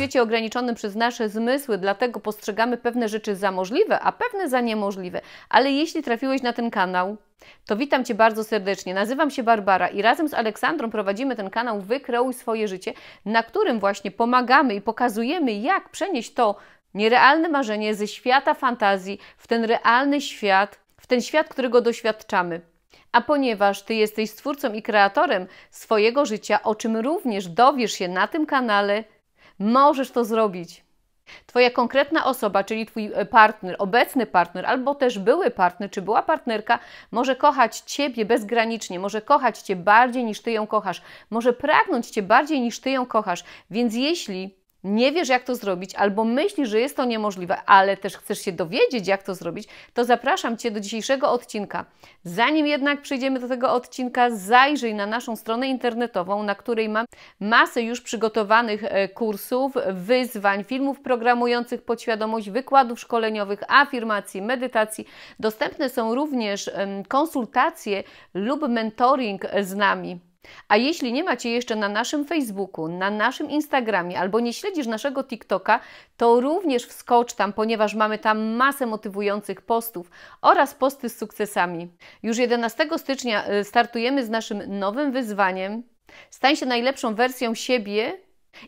świecie ograniczonym przez nasze zmysły, dlatego postrzegamy pewne rzeczy za możliwe, a pewne za niemożliwe. Ale jeśli trafiłeś na ten kanał, to witam Cię bardzo serdecznie. Nazywam się Barbara i razem z Aleksandrą prowadzimy ten kanał Wykreuj swoje życie, na którym właśnie pomagamy i pokazujemy, jak przenieść to nierealne marzenie ze świata fantazji w ten realny świat, w ten świat, którego doświadczamy. A ponieważ Ty jesteś stwórcą i kreatorem swojego życia, o czym również dowiesz się na tym kanale, Możesz to zrobić. Twoja konkretna osoba, czyli Twój e, partner, obecny partner, albo też były partner, czy była partnerka, może kochać Ciebie bezgranicznie, może kochać Cię bardziej niż Ty ją kochasz, może pragnąć Cię bardziej niż Ty ją kochasz. Więc jeśli nie wiesz, jak to zrobić, albo myślisz, że jest to niemożliwe, ale też chcesz się dowiedzieć, jak to zrobić, to zapraszam Cię do dzisiejszego odcinka. Zanim jednak przejdziemy do tego odcinka, zajrzyj na naszą stronę internetową, na której mam masę już przygotowanych e, kursów, wyzwań, filmów programujących podświadomość, wykładów szkoleniowych, afirmacji, medytacji. Dostępne są również konsultacje lub mentoring z nami. A jeśli nie macie jeszcze na naszym Facebooku, na naszym Instagramie albo nie śledzisz naszego TikToka, to również wskocz tam, ponieważ mamy tam masę motywujących postów oraz posty z sukcesami. Już 11 stycznia y, startujemy z naszym nowym wyzwaniem. Stań się najlepszą wersją siebie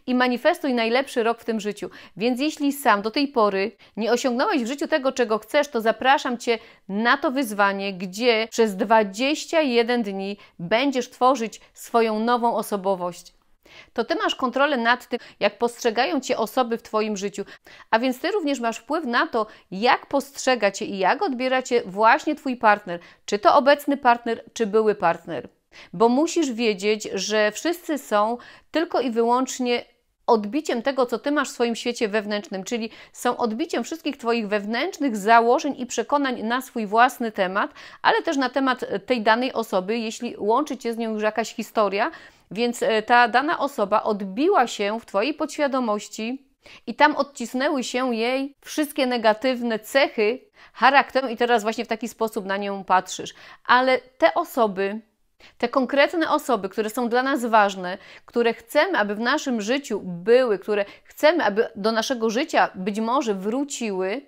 i manifestuj najlepszy rok w tym życiu. Więc jeśli sam do tej pory nie osiągnąłeś w życiu tego, czego chcesz, to zapraszam Cię na to wyzwanie, gdzie przez 21 dni będziesz tworzyć swoją nową osobowość to ty masz kontrolę nad tym, jak postrzegają cię osoby w twoim życiu. A więc ty również masz wpływ na to, jak postrzega cię i jak odbiera cię właśnie twój partner, czy to obecny partner, czy były partner bo musisz wiedzieć, że wszyscy są tylko i wyłącznie odbiciem tego, co ty masz w swoim świecie wewnętrznym, czyli są odbiciem wszystkich twoich wewnętrznych założeń i przekonań na swój własny temat, ale też na temat e, tej danej osoby, jeśli łączy cię z nią już jakaś historia, więc e, ta dana osoba odbiła się w twojej podświadomości. I tam odcisnęły się jej wszystkie negatywne cechy charakter i teraz właśnie w taki sposób na nią patrzysz. Ale te osoby, te konkretne osoby, które są dla nas ważne, które chcemy, aby w naszym życiu były, które chcemy, aby do naszego życia być może wróciły,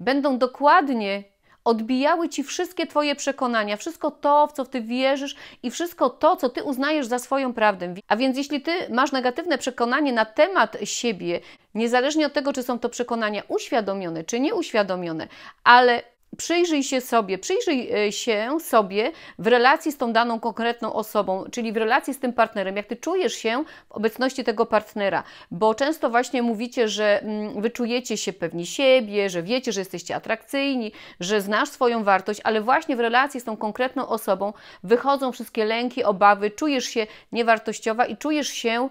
będą dokładnie odbijały ci wszystkie Twoje przekonania, wszystko to, w co Ty wierzysz i wszystko to, co Ty uznajesz za swoją prawdę. A więc jeśli Ty masz negatywne przekonanie na temat siebie, niezależnie od tego, czy są to przekonania uświadomione czy nieuświadomione, ale przyjrzyj się sobie, przyjrzyj e, się sobie w relacji z tą daną konkretną osobą, czyli w relacji z tym partnerem, jak ty czujesz się w obecności tego partnera, bo często właśnie mówicie, że mm, wy czujecie się pewni siebie, że wiecie, że jesteście atrakcyjni, że znasz swoją wartość, ale właśnie w relacji z tą konkretną osobą wychodzą wszystkie lęki, obawy, czujesz się niewartościowa i czujesz się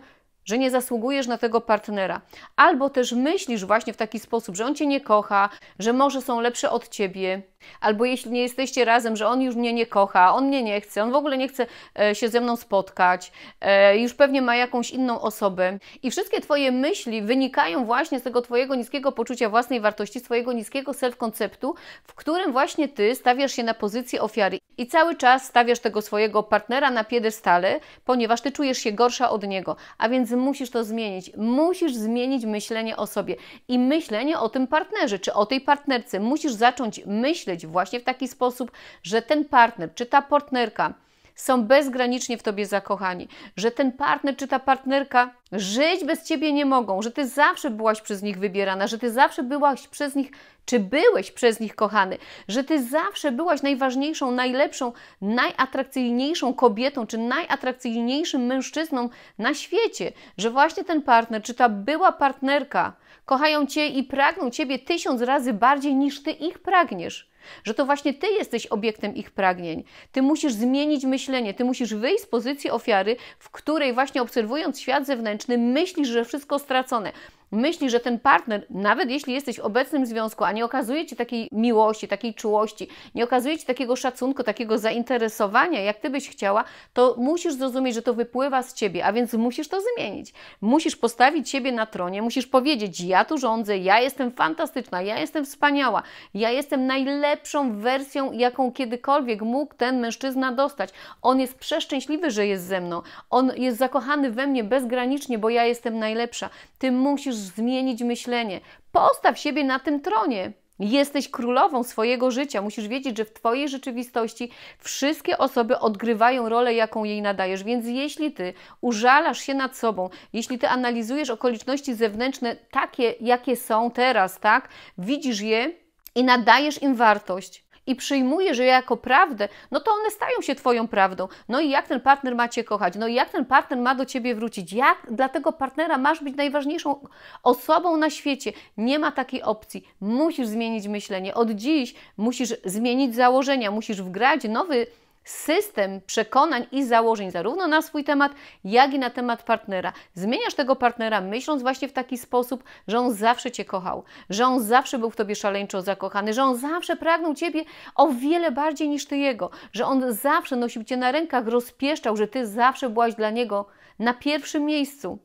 że nie zasługujesz na tego partnera, albo też myślisz właśnie w taki sposób, że on cię nie kocha, że może są lepsze od ciebie, Albo jeśli nie jesteście razem, że on już mnie nie kocha, on mnie nie chce, on w ogóle nie chce e, się ze mną spotkać, e, już pewnie ma jakąś inną osobę. I wszystkie Twoje myśli wynikają właśnie z tego Twojego niskiego poczucia własnej wartości, swojego niskiego self-konceptu, w którym właśnie Ty stawiasz się na pozycję ofiary i cały czas stawiasz tego swojego partnera na piedestale, ponieważ Ty czujesz się gorsza od niego. A więc musisz to zmienić. Musisz zmienić myślenie o sobie i myślenie o tym partnerze czy o tej partnerce. Musisz zacząć myśleć, myśleć właśnie w taki sposób, że ten partner czy ta partnerka są bezgranicznie w tobie zakochani, że ten partner czy ta partnerka żyć bez ciebie nie mogą, że ty zawsze byłaś przez nich wybierana, że ty zawsze byłaś przez nich czy byłeś przez nich kochany, że ty zawsze byłaś najważniejszą, najlepszą, najatrakcyjniejszą kobietą czy najatrakcyjniejszym mężczyzną na świecie, że właśnie ten partner czy ta była partnerka kochają Cię i pragną Ciebie tysiąc razy bardziej niż Ty ich pragniesz. Że to właśnie Ty jesteś obiektem ich pragnień. Ty musisz zmienić myślenie, Ty musisz wyjść z pozycji ofiary, w której właśnie obserwując świat zewnętrzny myślisz, że wszystko stracone myśli, że ten partner, nawet jeśli jesteś w obecnym związku, a nie okazuje ci takiej miłości, takiej czułości, nie okazuje ci takiego szacunku, takiego zainteresowania, jak ty byś chciała, to musisz zrozumieć, że to wypływa z ciebie, a więc musisz to zmienić. Musisz postawić siebie na tronie, musisz powiedzieć: Ja tu rządzę, ja jestem fantastyczna, ja jestem wspaniała, ja jestem najlepszą wersją, jaką kiedykolwiek mógł ten mężczyzna dostać. On jest przeszczęśliwy, że jest ze mną, on jest zakochany we mnie bezgranicznie, bo ja jestem najlepsza. Ty musisz zmienić myślenie. Postaw siebie na tym tronie. Jesteś królową swojego życia. Musisz wiedzieć, że w Twojej rzeczywistości wszystkie osoby odgrywają rolę, jaką jej nadajesz. Więc jeśli Ty użalasz się nad sobą, jeśli Ty analizujesz okoliczności zewnętrzne takie, jakie są teraz, tak, widzisz je i nadajesz im wartość, i przyjmujesz je jako prawdę, no to one stają się Twoją prawdą. No i jak ten partner ma Cię kochać? No i jak ten partner ma do Ciebie wrócić? Jak dla tego partnera masz być najważniejszą osobą na świecie? Nie ma takiej opcji. Musisz zmienić myślenie. Od dziś musisz zmienić założenia, musisz wgrać nowy system przekonań i założeń zarówno na swój temat, jak i na temat partnera. Zmieniasz tego partnera myśląc właśnie w taki sposób, że on zawsze Cię kochał, że on zawsze był w Tobie szaleńczo zakochany, że on zawsze pragnął Ciebie o wiele bardziej niż Ty jego, że on zawsze nosił Cię na rękach, rozpieszczał, że Ty zawsze byłaś dla niego na pierwszym miejscu.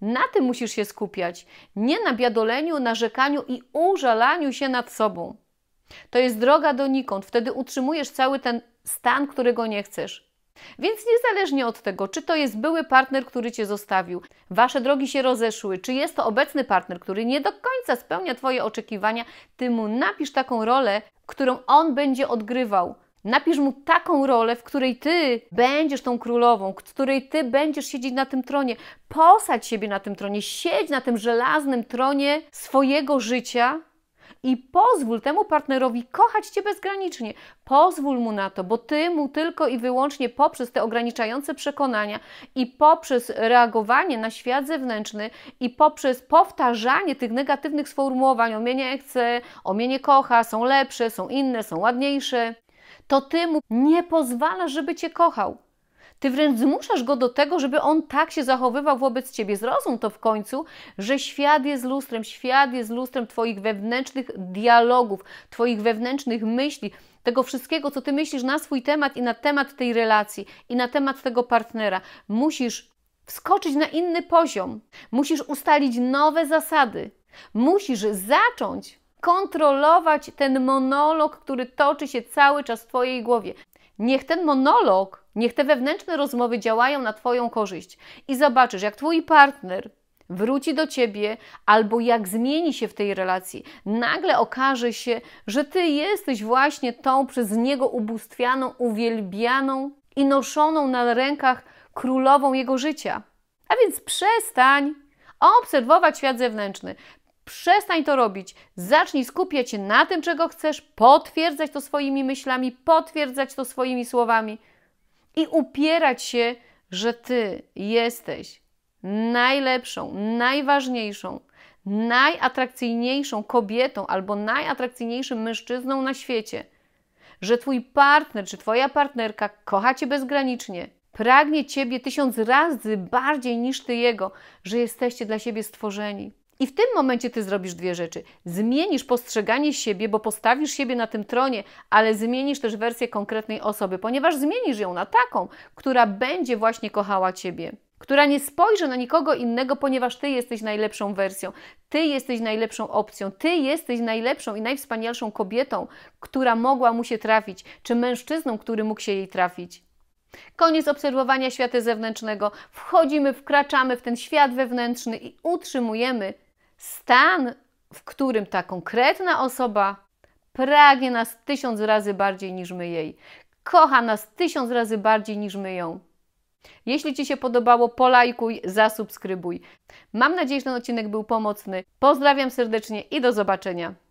Na tym musisz się skupiać, nie na biadoleniu, narzekaniu i użalaniu się nad sobą. To jest droga donikąd. Wtedy utrzymujesz cały ten stan, którego nie chcesz. Więc niezależnie od tego, czy to jest były partner, który cię zostawił, wasze drogi się rozeszły, czy jest to obecny partner, który nie do końca spełnia twoje oczekiwania, ty mu napisz taką rolę, którą on będzie odgrywał. Napisz mu taką rolę, w której ty będziesz tą królową, w której ty będziesz siedzieć na tym tronie. Posadź siebie na tym tronie, siedź na tym żelaznym tronie swojego życia i pozwól temu partnerowi kochać Cię bezgranicznie. Pozwól mu na to, bo Ty mu tylko i wyłącznie poprzez te ograniczające przekonania i poprzez reagowanie na świat zewnętrzny i poprzez powtarzanie tych negatywnych sformułowań o mnie nie chce, o mnie nie kocha, są lepsze, są inne, są ładniejsze, to Ty mu nie pozwalasz, żeby Cię kochał. Ty wręcz zmuszasz go do tego, żeby on tak się zachowywał wobec ciebie. Zrozum to w końcu, że świat jest lustrem, świat jest lustrem Twoich wewnętrznych dialogów, Twoich wewnętrznych myśli, tego wszystkiego, co Ty myślisz na swój temat i na temat tej relacji i na temat tego partnera. Musisz wskoczyć na inny poziom, musisz ustalić nowe zasady, musisz zacząć kontrolować ten monolog, który toczy się cały czas w Twojej głowie. Niech ten monolog, niech te wewnętrzne rozmowy działają na Twoją korzyść i zobaczysz, jak Twój partner wróci do ciebie albo jak zmieni się w tej relacji. Nagle okaże się, że ty jesteś właśnie tą przez niego ubóstwianą, uwielbianą i noszoną na rękach królową jego życia. A więc przestań obserwować świat zewnętrzny. Przestań to robić. Zacznij skupiać się na tym, czego chcesz, potwierdzać to swoimi myślami, potwierdzać to swoimi słowami i upierać się, że ty jesteś najlepszą, najważniejszą, najatrakcyjniejszą kobietą albo najatrakcyjniejszym mężczyzną na świecie. Że twój partner czy twoja partnerka kocha cię bezgranicznie, pragnie ciebie tysiąc razy bardziej niż ty jego, że jesteście dla siebie stworzeni. I w tym momencie ty zrobisz dwie rzeczy. Zmienisz postrzeganie siebie, bo postawisz siebie na tym tronie, ale zmienisz też wersję konkretnej osoby, ponieważ zmienisz ją na taką, która będzie właśnie kochała ciebie która nie spojrzy na nikogo innego, ponieważ Ty jesteś najlepszą wersją, Ty jesteś najlepszą opcją, Ty jesteś najlepszą i najwspanialszą kobietą, która mogła mu się trafić, czy mężczyzną, który mógł się jej trafić. Koniec obserwowania świata zewnętrznego. Wchodzimy, wkraczamy w ten świat wewnętrzny i utrzymujemy Stan, w którym ta konkretna osoba pragnie nas tysiąc razy bardziej niż my jej, kocha nas tysiąc razy bardziej niż my ją. Jeśli Ci się podobało, polajkuj, zasubskrybuj. Mam nadzieję, że ten odcinek był pomocny. Pozdrawiam serdecznie i do zobaczenia.